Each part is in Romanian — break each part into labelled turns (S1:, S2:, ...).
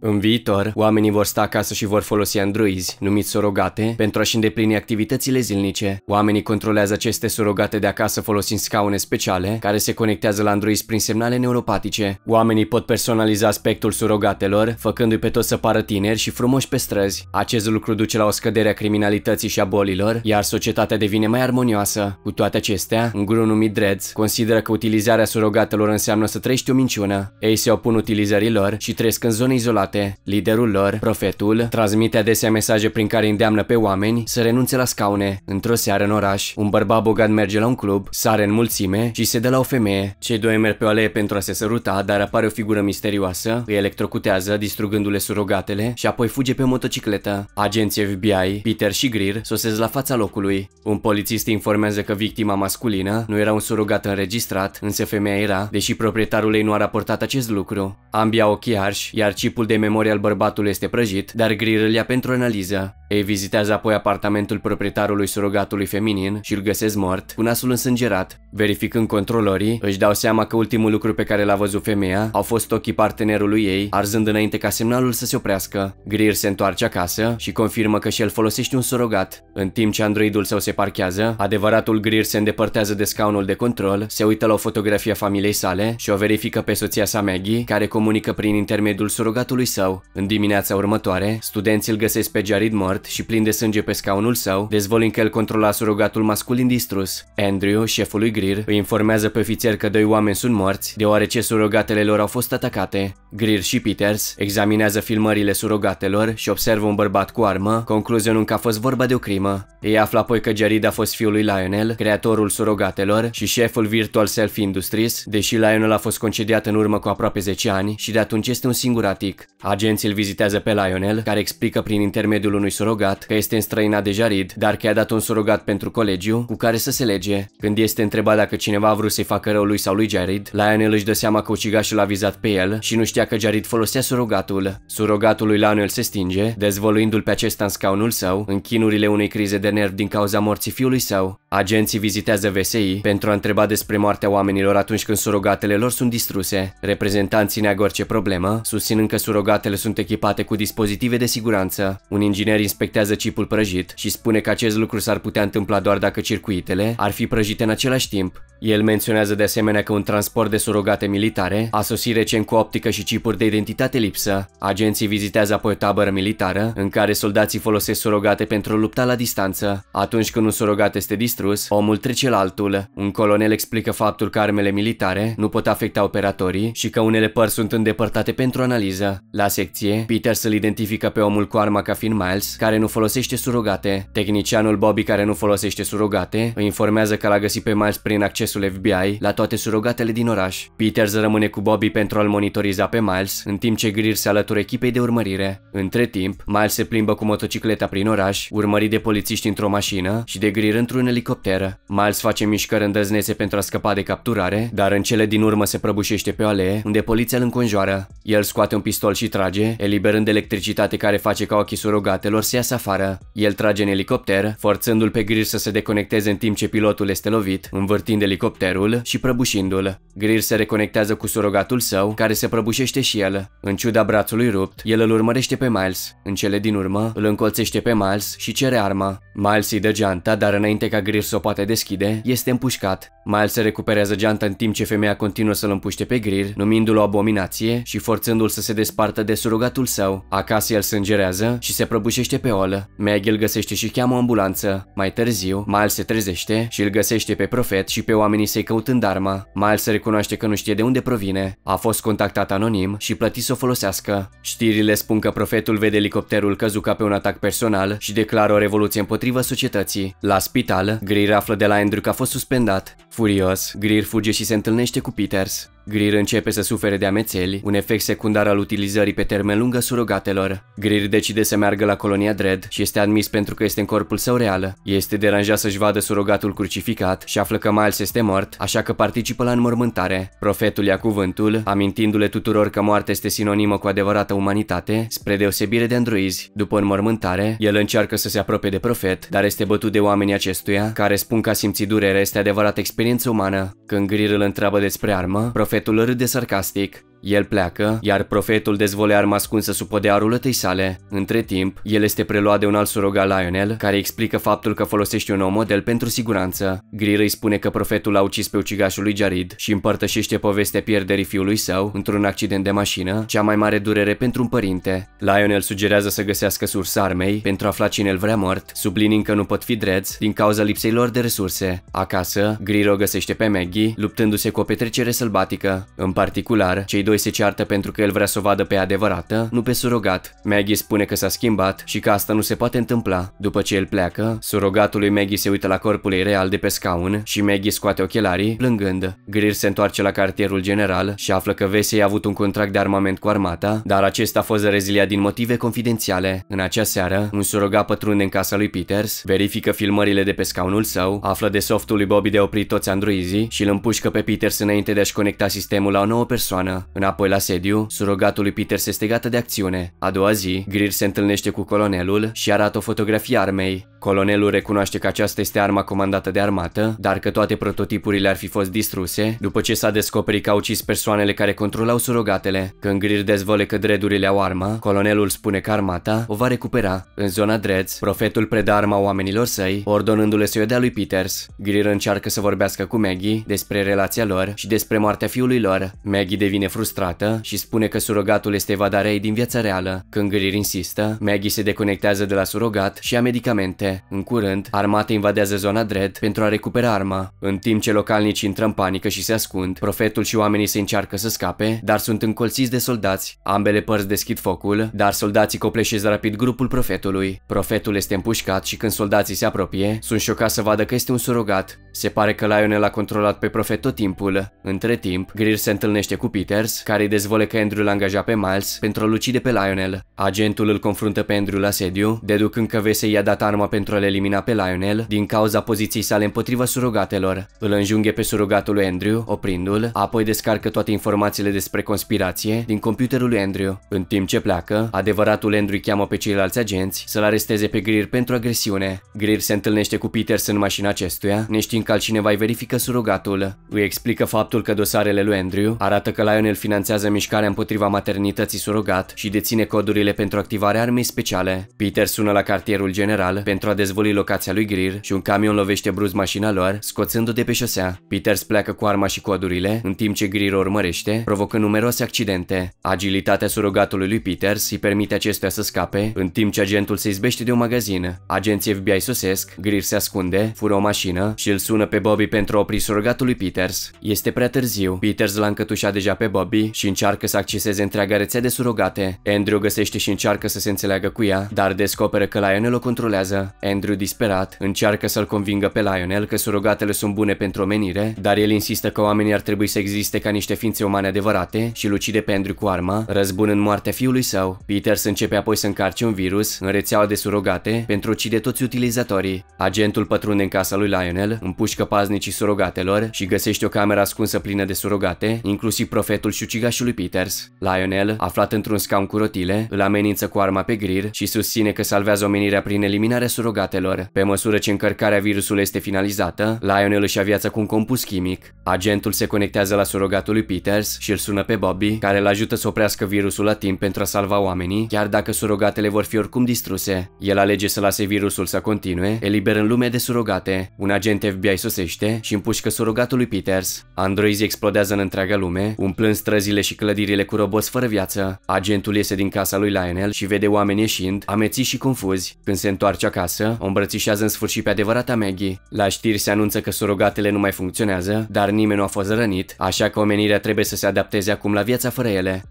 S1: În viitor, oamenii vor sta acasă și vor folosi androizi, numiți surogate, pentru a-și îndeplini activitățile zilnice. Oamenii controlează aceste surogate de acasă folosind scaune speciale, care se conectează la androizi prin semnale neuropatice. Oamenii pot personaliza aspectul surogatelor, făcându-i pe toți să pară tineri și frumoși pe străzi. Acest lucru duce la o scădere a criminalității și a bolilor, iar societatea devine mai armonioasă. Cu toate acestea, un guru numit Dreads consideră că utilizarea surogatelor înseamnă să trăiești o minciună. Ei se opun utilizărilor și trăiesc în zone izolate păcate. Liderul lor, profetul, transmite adesea mesaje prin care îndeamnă pe oameni să renunțe la scaune. Într-o seară în oraș, un bărbat bogat merge la un club, sare în mulțime și se dă la o femeie. Cei doi merg pe o alee pentru a se săruta, dar apare o figură misterioasă, îi electrocutează, distrugându-le surogatele și apoi fuge pe motocicletă. Agenții FBI, Peter și Greer sosesc la fața locului. Un polițist informează că victima masculină nu era un surogat înregistrat, însă femeia era, deși proprietarul ei nu a raportat acest lucru. Ambii au arși, iar chipul de de memoria al bărbatului este prăjit, dar Greer îl ia pentru analiză. Ei vizitează apoi apartamentul proprietarului surogatului feminin și îl găsesc mort, cu nasul însângerat. Verificând controlorii, își dau seama că ultimul lucru pe care l-a văzut femeia au fost ochii partenerului ei, arzând înainte ca semnalul să se oprească. Greer se întoarce acasă și confirmă că și el folosește un surogat. În timp ce androidul său se parchează, adevăratul Greer se îndepărtează de scaunul de control, se uită la o fotografie a familiei sale și o verifică pe soția sa Maggie, care comunică prin intermediul surogatului său. În dimineața următoare, studenții îl găsesc pe Jared mort și plin de sânge pe scaunul său, dezvolind că el controla surogatul masculin distrus. Andrew, șeful lui Greer, îi informează pe ofițer că doi oameni sunt morți, deoarece surogatele lor au fost atacate. Greer și Peters examinează filmările surogatelor și observă un bărbat cu armă, concluzionând că a fost vorba de o crimă. Ei află apoi că Jared a fost fiul lui Lionel, creatorul surogatelor și șeful Virtual Self Industries, deși Lionel a fost concediat în urmă cu aproape 10 ani și de atunci este un singuratic. Agenții îl vizitează pe Lionel, care explică prin intermediul unui surogat că este înstrăinat de Jarid, dar că i-a dat un surogat pentru colegiu cu care să se lege. Când este întrebat dacă cineva a vrut să-i facă rău lui sau lui Jarid, Lionel își dă seama că ucigașul a vizat pe el și nu știa că Jarid folosea surogatul. Surogatul lui Lionel se stinge, dezvoluindu l pe acesta în scaunul său, în chinurile unei crize de nervi din cauza morții fiului său. Agenții vizitează VSI pentru a întreba despre moartea oamenilor atunci când surogatele lor sunt distruse. Reprezentanții neagă orice problemă, susținând că surogatele sunt echipate cu dispozitive de siguranță. Un inginer inspectează chipul prăjit și spune că acest lucru s-ar putea întâmpla doar dacă circuitele ar fi prăjite în același timp. El menționează de asemenea că un transport de surogate militare a sosit recent cu optică și chipuri de identitate lipsă. Agenții vizitează apoi o tabără militară în care soldații folosesc surogate pentru a lupta la distanță. Atunci când un surogat este distrus, omul trece la altul. Un colonel explică faptul că armele militare nu pot afecta operatorii și că unele părți sunt îndepărtate pentru analiză. La secție, Peter să-l identifică pe omul cu arma ca fiind Miles, care nu folosește surogate. Tehnicianul Bobby care nu folosește surogate îi informează că l-a găsit pe Miles prin acces accesul FBI la toate surogatele din oraș. Peters rămâne cu Bobby pentru a-l monitoriza pe Miles, în timp ce Greer se alătură echipei de urmărire. Între timp, Miles se plimbă cu motocicleta prin oraș, urmărit de polițiști într-o mașină și de Greer într-un elicopter. Miles face mișcări îndrăznețe pentru a scăpa de capturare, dar în cele din urmă se prăbușește pe o alee, unde poliția îl înconjoară. El scoate un pistol și trage, eliberând electricitate care face ca ochii surogatelor să iasă afară. El trage în elicopter, forțându-l pe Greer să se deconecteze în timp ce pilotul este lovit, învârtind elicopterul elicopterul și prăbușindu-l. Greer se reconectează cu surogatul său, care se prăbușește și el. În ciuda brațului rupt, el îl urmărește pe Miles. În cele din urmă, îl încolțește pe Miles și cere arma. Miles îi dă geanta, dar înainte ca Greer să o poată deschide, este împușcat. Miles se recuperează geanta în timp ce femeia continuă să-l împuște pe Greer, numindu-l o abominație și forțându-l să se despartă de surogatul său. Acasă el sângerează și se prăbușește pe oală. Maggie îl găsește și cheamă o ambulanță. Mai târziu, Miles se trezește și îl găsește pe profet și pe oamenii săi căutând arma. Miles se recunoaște că nu știe de unde provine. A fost contactat anonim și plătit să o folosească. Știrile spun că profetul vede elicopterul căzut ca pe un atac personal și declară o revoluție împotriva împotriva societății. La spital, Greer află de la Andrew că a fost suspendat. Furios, Greer fuge și se întâlnește cu Peters. Greer începe să sufere de amețeli, un efect secundar al utilizării pe termen lung a surogatelor. Greer decide să meargă la colonia Dread și este admis pentru că este în corpul său real. Este deranjat să-și vadă surogatul crucificat și află că Miles este mort, așa că participă la înmormântare. Profetul ia cuvântul, amintindu-le tuturor că moartea este sinonimă cu adevărată umanitate, spre deosebire de androizi. După înmormântare, el încearcă să se apropie de profet, dar este bătut de oamenii acestuia, care spun că a simțit durere este adevărată experiență umană. Când Greer îl întreabă despre armă, profet Bufetul râde sarcastic. El pleacă, iar profetul dezvole arma ascunsă sub podearul lătei sale. Între timp, el este preluat de un alt suroga Lionel, care explică faptul că folosește un nou model pentru siguranță. Greer îi spune că profetul a ucis pe ucigașul lui Jared și împărtășește povestea pierderii fiului său într-un accident de mașină, cea mai mare durere pentru un părinte. Lionel sugerează să găsească sursa armei pentru a afla cine îl vrea mort, sublinind că nu pot fi dreți din cauza lipsei lor de resurse. Acasă, Greer o găsește pe Maggie, luptându-se cu o petrecere sălbatică. În particular, cei doi se ceartă pentru că el vrea să o vadă pe adevărată, nu pe surogat. Maggie spune că s-a schimbat și că asta nu se poate întâmpla. După ce el pleacă, surogatul lui Maggie se uită la corpul ei real de pe scaun și Maggie scoate ochelarii, plângând. Greer se întoarce la cartierul general și află că Vesey a avut un contract de armament cu armata, dar acesta a fost reziliat din motive confidențiale. În acea seară, un surogat pătrunde în casa lui Peters, verifică filmările de pe scaunul său, află de softul lui Bobby de oprit toți androizii și îl împușcă pe Peters înainte de a-și conecta sistemul la o nouă persoană. Înapoi la sediu, surogatul lui Peter se stegată de acțiune. A doua zi, Greer se întâlnește cu colonelul și arată o fotografie armei. Colonelul recunoaște că aceasta este arma comandată de armată, dar că toate prototipurile ar fi fost distruse, după ce s-a descoperit că au ucis persoanele care controlau surogatele. Când Greer dezvole că dredurile au arma, colonelul spune că armata o va recupera. În zona dreț, profetul predă arma oamenilor săi, ordonându-le să o dea lui Peters. Greer încearcă să vorbească cu Maggie despre relația lor și despre moartea fiului lor. Maggie devine frustrată și spune că surogatul este evadarea ei din viața reală. Când Greer insistă, Maggie se deconectează de la surogat și a medicamente Unite. În curând, armata invadează zona Dread pentru a recupera arma. În timp ce localnicii intră în panică și se ascund, profetul și oamenii se încearcă să scape, dar sunt încolțiți de soldați. Ambele părți deschid focul, dar soldații copleșesc rapid grupul profetului. Profetul este împușcat și când soldații se apropie, sunt șocați să vadă că este un surogat. Se pare că Lionel a controlat pe profet tot timpul. Între timp, Greer se întâlnește cu Peters, care îi dezvolă că Andrew l-a angajat pe Miles pentru a-l ucide pe Lionel. Agentul îl confruntă pe Andrew la sediu, deducând că Vesey i-a dat arma pentru a-l elimina pe Lionel din cauza poziției sale împotriva surogatelor. Îl înjunghe pe surogatul lui Andrew, oprindu-l, apoi descarcă toate informațiile despre conspirație din computerul lui Andrew. În timp ce pleacă, adevăratul Andrew cheamă pe ceilalți agenți să-l aresteze pe Greer pentru agresiune. Greer se întâlnește cu Peters în mașina acestuia, neștiind că altcineva îi verifică surogatul. Îi explică faptul că dosarele lui Andrew arată că Lionel finanțează mișcarea împotriva maternității surogat și deține codurile pentru activarea armei speciale. Peter sună la cartierul general pentru a dezvoli locația lui Greer și un camion lovește brusc mașina lor, scoțându-o de pe șosea. Peter pleacă cu arma și codurile, în timp ce Greer o urmărește, provocând numeroase accidente. Agilitatea surogatului lui Peters îi permite acestuia să scape, în timp ce agentul se izbește de un magazin. Agenții FBI sosesc, Greer se ascunde, fură o mașină și îl sună sună pe Bobby pentru a opri surrogatul lui Peters. Este prea târziu, Peters l-a încătușat deja pe Bobby și încearcă să acceseze întreaga rețea de surrogate. Andrew găsește și încearcă să se înțeleagă cu ea, dar descoperă că Lionel o controlează. Andrew, disperat, încearcă să-l convingă pe Lionel că surrogatele sunt bune pentru omenire, dar el insistă că oamenii ar trebui să existe ca niște ființe umane adevărate și lucide pe Andrew cu arma, răzbunând moartea fiului său. Peters începe apoi să încarce un virus în rețeaua de surrogate pentru a ucide toți utilizatorii. Agentul pătrunde în casa lui Lionel, împuște împușcă paznicii surogatelor și găsește o cameră ascunsă plină de surogate, inclusiv profetul și ucigașului Peters. Lionel, aflat într-un scaun cu rotile, îl amenință cu arma pe grir și susține că salvează omenirea prin eliminarea surogatelor. Pe măsură ce încărcarea virusului este finalizată, Lionel își ia viața cu un compus chimic. Agentul se conectează la surogatul lui Peters și îl sună pe Bobby, care îl ajută să oprească virusul la timp pentru a salva oamenii, chiar dacă surogatele vor fi oricum distruse. El alege să lase virusul să continue, eliberând lumea de surogate. Un agent FBI FBI sosește și împușcă surogatul lui Peters. Androizi explodează în întreaga lume, umplând străzile și clădirile cu roboți fără viață. Agentul iese din casa lui Lionel și vede oameni ieșind, amețiți și confuzi. Când se întoarce acasă, o îmbrățișează în sfârșit pe adevărata Maggie. La știri se anunță că surogatele nu mai funcționează, dar nimeni nu a fost rănit, așa că omenirea trebuie să se adapteze acum la viața fără ele.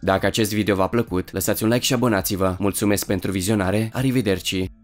S1: Dacă acest video v-a plăcut, lăsați un like și abonați-vă. Mulțumesc pentru vizionare, arrivederci!